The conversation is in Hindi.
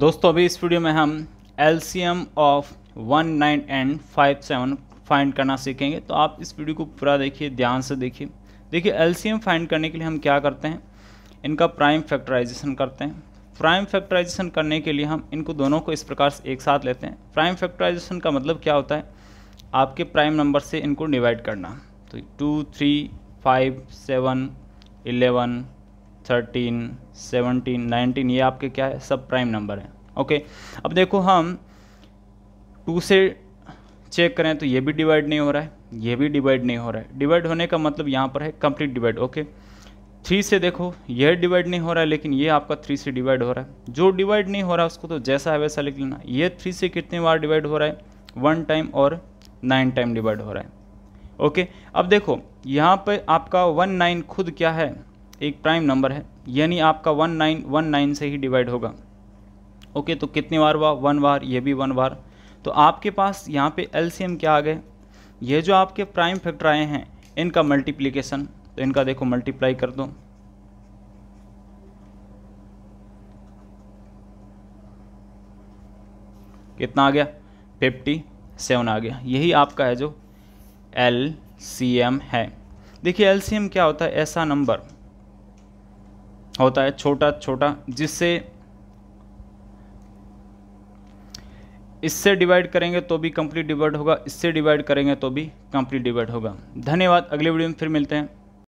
दोस्तों अभी इस वीडियो में हम L of one nine and five seven find करना सीखेंगे तो आप इस वीडियो को पूरा देखिए ध्यान से देखिए देखिए एल फाइंड करने के लिए हम क्या करते हैं इनका प्राइम फैक्टराइजेशन करते हैं प्राइम फैक्टराइजेशन करने के लिए हम इनको दोनों को इस प्रकार से एक साथ लेते हैं प्राइम फैक्टराइजेशन का मतलब क्या होता है आपके प्राइम नंबर से इनको डिवाइड करना तो two three five seven eleven thirteen seventeen nineteen ये आपके क्या है सब प्राइम नंबर हैं ओके अब देखो हम टू से चेक करें तो ये भी डिवाइड नहीं हो रहा है ये भी डिवाइड नहीं हो रहा है डिवाइड होने का मतलब यहाँ पर है कंप्लीट डिवाइड ओके थ्री से देखो यह डिवाइड नहीं हो रहा है लेकिन ये आपका थ्री से डिवाइड हो रहा है जो डिवाइड नहीं हो रहा उसको तो जैसा है वैसा लिख लेना ये थ्री से कितने बार डिवाइड हो रहा है वन टाइम और नाइन टाइम डिवाइड हो रहा है ओके अब देखो यहाँ पर आपका वन नाइन खुद क्या है एक प्राइम नंबर है यानी आपका वन नाइन वन नाइन से ही डिवाइड होगा ओके तो कितनी बार हुआ वन बार ये भी वन बार तो आपके पास यहाँ पे एल क्या आ गए ये जो आपके प्राइम फैक्टर आए हैं इनका मल्टीप्लीकेशन तो इनका देखो मल्टीप्लाई कर दो कितना आ गया फिफ्टी सेवन आ गया यही आपका है जो एल सी एम है देखिए एल सी एम क्या होता है ऐसा नंबर होता है छोटा छोटा जिससे इससे डिवाइड करेंगे तो भी कंप्लीट डिवाइड होगा इससे डिवाइड करेंगे तो भी कंप्लीट डिवाइड होगा धन्यवाद अगले वीडियो में फिर मिलते हैं